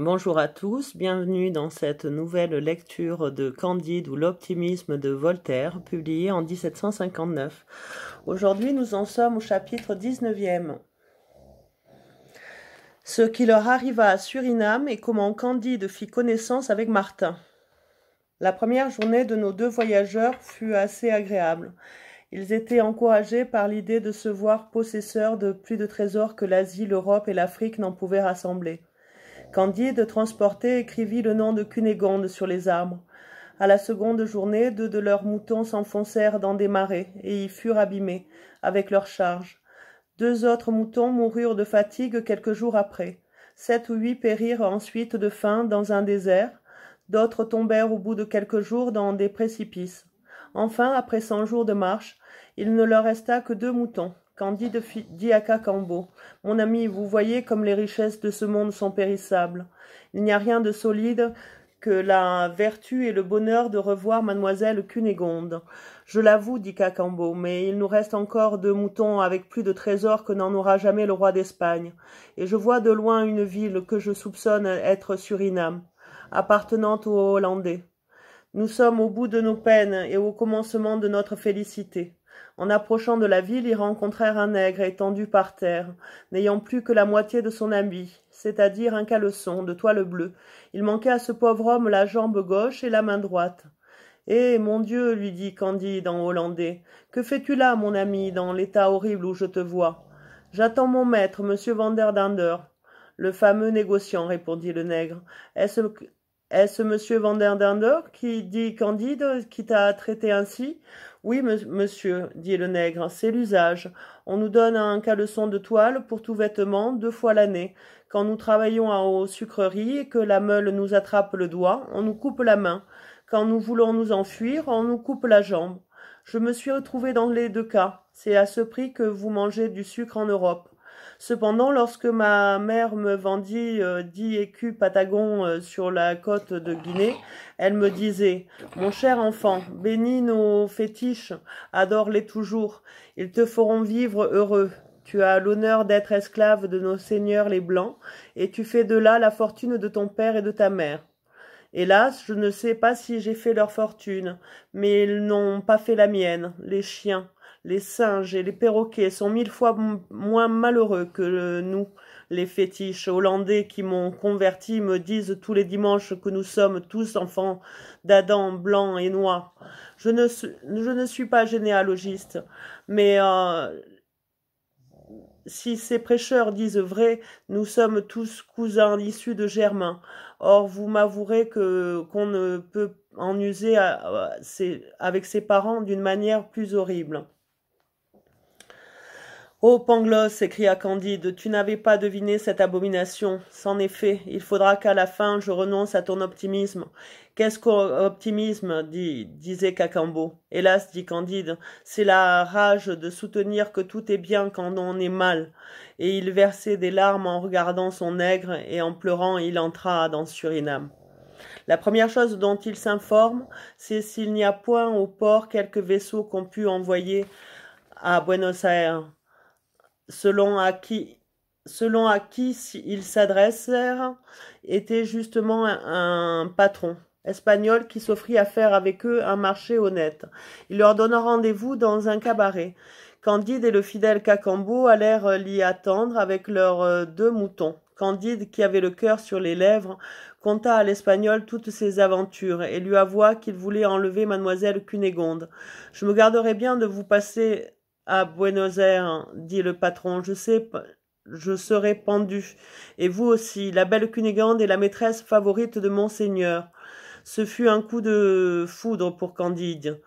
Bonjour à tous, bienvenue dans cette nouvelle lecture de Candide ou l'optimisme de Voltaire, publiée en 1759. Aujourd'hui, nous en sommes au chapitre 19e. Ce qui leur arriva à Suriname et comment Candide fit connaissance avec Martin. La première journée de nos deux voyageurs fut assez agréable. Ils étaient encouragés par l'idée de se voir possesseurs de plus de trésors que l'Asie, l'Europe et l'Afrique n'en pouvaient rassembler. Candide, transporté, écrivit le nom de Cunégonde sur les arbres. À la seconde journée, deux de leurs moutons s'enfoncèrent dans des marais et y furent abîmés, avec leur charge. Deux autres moutons moururent de fatigue quelques jours après. Sept ou huit périrent ensuite de faim dans un désert. D'autres tombèrent au bout de quelques jours dans des précipices. Enfin, après cent jours de marche, il ne leur resta que deux moutons. Candide à Cacambo, Mon ami, vous voyez comme les richesses de ce monde sont périssables. Il n'y a rien de solide que la vertu et le bonheur de revoir mademoiselle Cunégonde. Je l'avoue, dit Cacambo, mais il nous reste encore deux moutons avec plus de trésors que n'en aura jamais le roi d'Espagne, et je vois de loin une ville que je soupçonne être Suriname, appartenant aux Hollandais. Nous sommes au bout de nos peines et au commencement de notre félicité. En approchant de la ville, ils rencontrèrent un nègre étendu par terre, n'ayant plus que la moitié de son habit, c'est-à-dire un caleçon de toile bleue. Il manquait à ce pauvre homme la jambe gauche et la main droite. Eh mon Dieu, lui dit Candide en hollandais, que fais-tu là, mon ami, dans l'état horrible où je te vois J'attends mon maître, monsieur Vanderdinder. Le fameux négociant, répondit le nègre. Est-ce est-ce monsieur Dander qui dit Candide qui t'a traité ainsi oui, monsieur, dit le nègre, c'est l'usage. On nous donne un caleçon de toile pour tout vêtement deux fois l'année. Quand nous travaillons aux sucreries et que la meule nous attrape le doigt, on nous coupe la main. Quand nous voulons nous enfuir, on nous coupe la jambe. Je me suis retrouvé dans les deux cas. C'est à ce prix que vous mangez du sucre en Europe. Cependant, lorsque ma mère me vendit euh, dix écus patagons euh, sur la côte de Guinée, elle me disait Mon cher enfant, bénis nos fétiches, adore-les toujours, ils te feront vivre heureux. Tu as l'honneur d'être esclave de nos seigneurs les Blancs, et tu fais de là la fortune de ton père et de ta mère. Hélas, je ne sais pas si j'ai fait leur fortune, mais ils n'ont pas fait la mienne, les chiens les singes et les perroquets sont mille fois moins malheureux que nous. Les fétiches hollandais qui m'ont converti me disent tous les dimanches que nous sommes tous enfants d'Adam blanc et noir. Je ne, suis, pas généalogiste, mais euh, si ces prêcheurs disent vrai, nous sommes tous cousins issus de Germain. Or, vous m'avouerez qu'on ne peut en user avec ses parents d'une manière plus horrible. Ô Pangloss, s'écria Candide, tu n'avais pas deviné cette abomination. C'en est fait. Il faudra qu'à la fin je renonce à ton optimisme. Qu'est-ce qu'optimisme dit, disait Cacambo. Hélas, dit Candide, c'est la rage de soutenir que tout est bien quand on est mal. Et il versait des larmes en regardant son nègre, et en pleurant il entra dans Suriname. La première chose dont il s'informe, c'est s'il n'y a point au port quelque vaisseaux qu'on pût envoyer à Buenos Aires selon à qui, selon à qui ils s'adressèrent, était justement un, patron espagnol qui s'offrit à faire avec eux un marché honnête. Il leur donna rendez-vous dans un cabaret. Candide et le fidèle Cacambo allèrent l'y attendre avec leurs euh, deux moutons. Candide, qui avait le cœur sur les lèvres, conta à l'Espagnol toutes ses aventures et lui avoua qu'il voulait enlever mademoiselle Cunégonde. Je me garderai bien de vous passer à Buenos Aires, hein, dit le patron, je sais, je serai pendu. Et vous aussi, la belle Cunégande est la maîtresse favorite de monseigneur. Ce fut un coup de foudre pour Candide.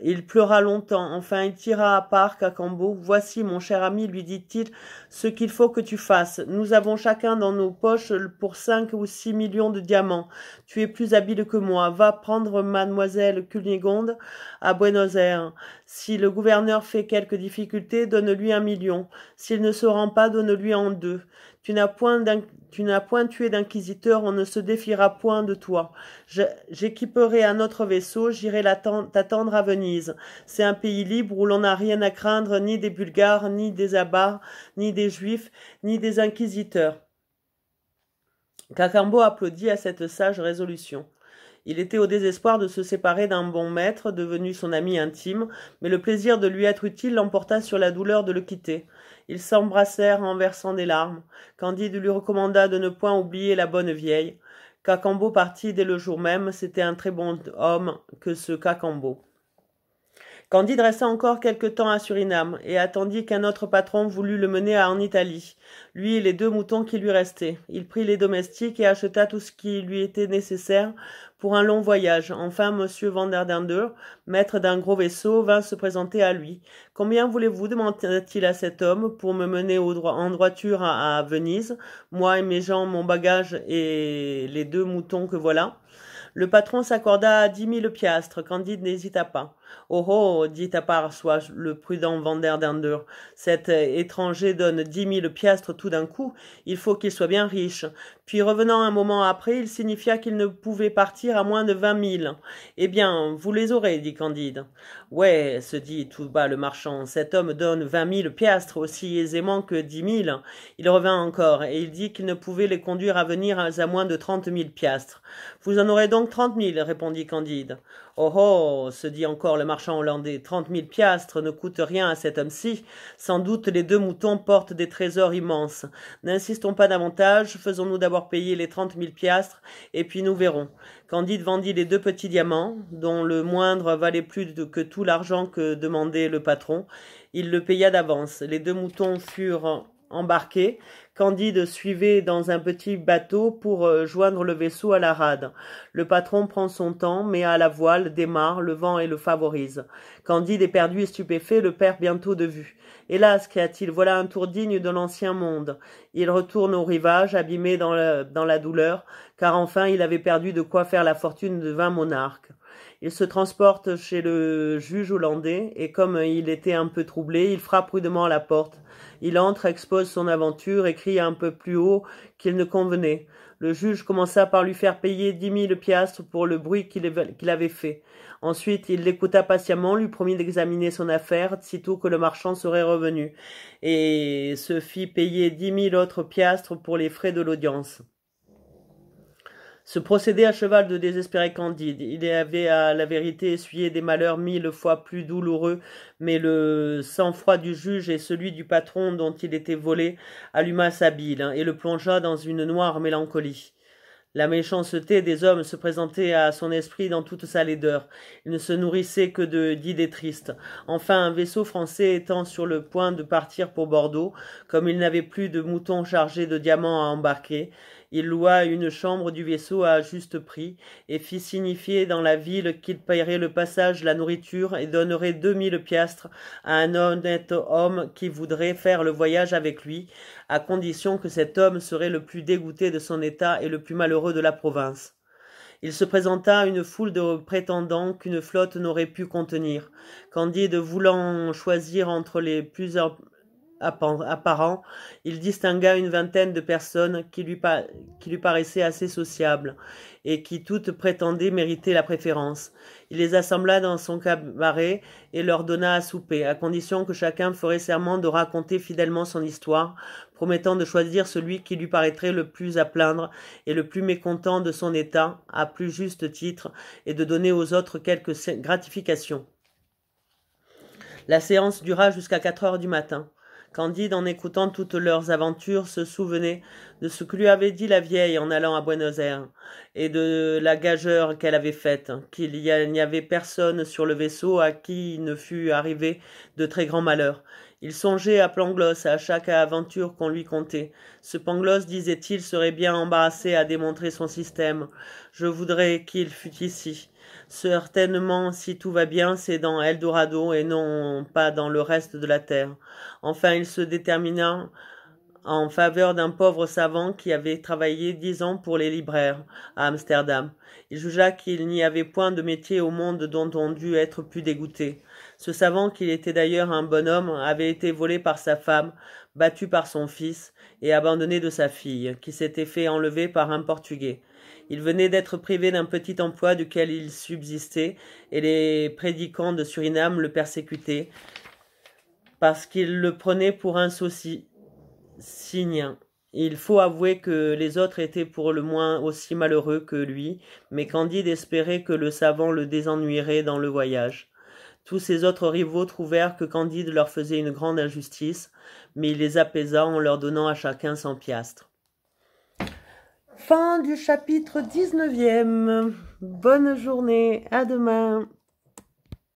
Il pleura longtemps. Enfin, il tira à part Cacambo. Voici, mon cher ami, lui dit-il, ce qu'il faut que tu fasses. Nous avons chacun dans nos poches pour cinq ou six millions de diamants. Tu es plus habile que moi. Va prendre mademoiselle Cunégonde à Buenos Aires si le gouverneur fait quelque difficulté, donne-lui un million. S'il ne se rend pas, donne-lui en deux. Tu n'as point, point, tué d'inquisiteur, on ne se défiera point de toi. J'équiperai un autre vaisseau, j'irai t'attendre à Venise. C'est un pays libre où l'on n'a rien à craindre ni des Bulgares, ni des Abars, ni des Juifs, ni des inquisiteurs. Cacambo applaudit à cette sage résolution. Il était au désespoir de se séparer d'un bon maître, devenu son ami intime, mais le plaisir de lui être utile l'emporta sur la douleur de le quitter. Ils s'embrassèrent en versant des larmes. Candide lui recommanda de ne point oublier la bonne vieille. Cacambo partit dès le jour même, c'était un très bon homme que ce Cacambo. Candide resta encore quelque temps à Suriname, et attendit qu'un autre patron voulût le mener en Italie, lui et les deux moutons qui lui restaient. Il prit les domestiques et acheta tout ce qui lui était nécessaire pour un long voyage. Enfin, monsieur Van der maître d'un gros vaisseau, vint se présenter à lui. Combien voulez-vous, demanda-t-il à cet homme, pour me mener au droit, en droiture à, Venise, moi et mes gens, mon bagage et les deux moutons que voilà? Le patron s'accorda à dix mille piastres. Candide n'hésita pas. Oh oh, dit à part soi le prudent vendeur cet euh, étranger donne dix mille piastres tout d'un coup, il faut qu'il soit bien riche. Puis revenant un moment après, il signifia qu'il ne pouvait partir à moins de vingt mille. Eh bien, vous les aurez, dit Candide. Ouais, se dit tout bas le marchand, cet homme donne vingt mille piastres aussi aisément que dix mille. Il revint encore, et il dit qu'il ne pouvait les conduire à venir à moins de trente mille piastres. Vous en aurez donc trente mille, répondit Candide. Oh oh se dit encore le marchand hollandais, trente mille piastres ne coûtent rien à cet homme-ci. Sans doute les deux moutons portent des trésors immenses. N'insistons pas davantage, faisons-nous d'abord payer les trente mille piastres, et puis nous verrons. Candide vendit les deux petits diamants, dont le moindre valait plus que tout l'argent que demandait le patron. Il le paya d'avance. Les deux moutons furent embarqué, Candide suivait dans un petit bateau pour euh, joindre le vaisseau à la rade. Le patron prend son temps, met à la voile, démarre, le vent et le favorise. Candide est perdu et stupéfait, le perd bientôt de vue. Hélas, a t il voilà un tour digne de l'ancien monde. Il retourne au rivage, abîmé dans la douleur, car enfin il avait perdu de quoi faire la fortune de vingt monarques. Il se transporte chez le juge hollandais et comme il était un peu troublé, il frappe rudement à la porte. Il entre, expose son aventure et crie un peu plus haut qu'il ne convenait. Le juge commença par lui faire payer dix mille piastres pour le bruit qu'il avait fait. Ensuite, il l'écouta patiemment, lui promit d'examiner son affaire sitôt que le marchand serait revenu, et se fit payer dix mille autres piastres pour les frais de l'audience. Ce procédé à cheval de désespéré Candide, il avait à la vérité essuyé des malheurs mille fois plus douloureux, mais le sang-froid du juge et celui du patron dont il était volé alluma sa bile hein, et le plongea dans une noire mélancolie. La méchanceté des hommes se présentait à son esprit dans toute sa laideur. Il ne se nourrissait que de d'idées tristes. Enfin, un vaisseau français étant sur le point de partir pour Bordeaux, comme il n'avait plus de moutons chargés de diamants à embarquer, il loua une chambre du vaisseau à juste prix, et fit signifier dans la ville qu'il paierait le passage, la nourriture, et donnerait deux mille piastres à un honnête homme qui voudrait faire le voyage avec lui, à condition que cet homme serait le plus dégoûté de son état et le plus malheureux de la province. Il se présenta à une foule de prétendants qu'une flotte n'aurait pu contenir. Candide, voulant choisir entre les plusieurs apparent, il distingua une vingtaine de personnes qui lui, paraissaient assez sociables et qui toutes prétendaient mériter la préférence. Il les assembla dans son cabaret et leur donna à souper, à condition que chacun ferait serment de raconter fidèlement son histoire, promettant de choisir celui qui lui paraîtrait le plus à plaindre et le plus mécontent de son état, à plus juste titre, et de donner aux autres quelques gratifications. La séance dura jusqu'à quatre heures du matin. Candide, en écoutant toutes leurs aventures, se souvenait de ce que lui avait dit la vieille en allant à Buenos Aires, et de la gageure qu'elle avait faite, qu'il n'y avait personne sur le vaisseau à qui ne fût arrivé de très grands malheurs. Il songeait à Pangloss, à chaque aventure qu'on lui contait. Ce Pangloss, disait-il, serait bien embarrassé à démontrer son système. Je voudrais qu'il fût ici. Certainement, si tout va bien, c'est dans Eldorado et non pas dans le reste de la Terre. Enfin, il se détermina en faveur d'un pauvre savant qui avait travaillé dix ans pour les libraires à Amsterdam. Il jugea qu'il n'y avait point de métier au monde dont on dût être plus dégoûté. Ce savant, qu'il était d'ailleurs un bon homme, avait été volé par sa femme, battu par son fils et abandonné de sa fille, qui s'était fait enlever par un Portugais. Il venait d'être privé d'un petit emploi duquel il subsistait, et les prédicants de Suriname le persécutaient, parce qu'ils le prenaient pour un souci. Signe, hein. Il faut avouer que les autres étaient pour le moins aussi malheureux que lui, mais Candide espérait que le savant le désennuierait dans le voyage. Tous ses autres rivaux trouvèrent que Candide leur faisait une grande injustice, mais il les apaisa en leur donnant à chacun cent piastres. Fin du chapitre 19 Bonne journée, à demain.